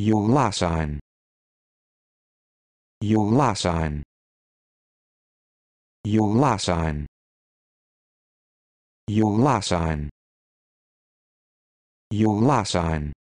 Julasan. Julasan. Julasan. Julasan. Julasan.